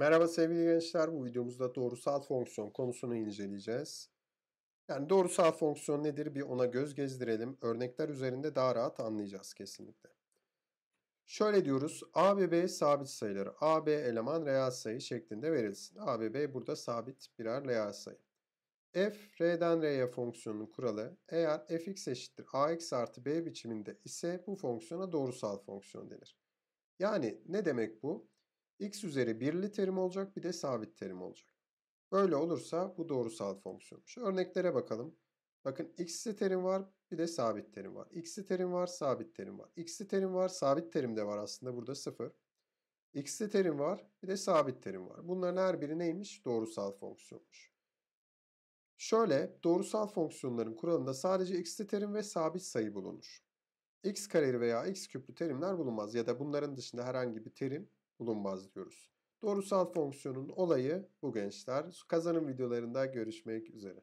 Merhaba sevgili gençler, bu videomuzda doğrusal fonksiyon konusunu inceleyeceğiz. Yani doğrusal fonksiyon nedir bir ona göz gezdirelim. Örnekler üzerinde daha rahat anlayacağız kesinlikle. Şöyle diyoruz, a ve b sabit sayılar, a, b eleman reel sayı şeklinde verilsin. a ve b burada sabit birer reel sayı. f, r'den r'ye fonksiyonun kuralı, eğer fx eşittir ax artı b biçiminde ise bu fonksiyona doğrusal fonksiyon denir. Yani ne demek bu? x üzeri birli terim olacak bir de sabit terim olacak. Böyle olursa bu doğrusal fonksiyonmuş. Örneklere bakalım. Bakın x'li terim var bir de sabit terim var. x'li terim var sabit terim var. x'li terim var sabit terim de var aslında burada 0. x'li terim var bir de sabit terim var. Bunların her biri neymiş? Doğrusal fonksiyonmuş. Şöyle doğrusal fonksiyonların kuralında sadece x'li terim ve sabit sayı bulunur. x kareli veya x küplü terimler bulunmaz ya da bunların dışında herhangi bir terim bulunmaz diyoruz. Doğrusal fonksiyonun olayı bu gençler. Kazanım videolarında görüşmek üzere.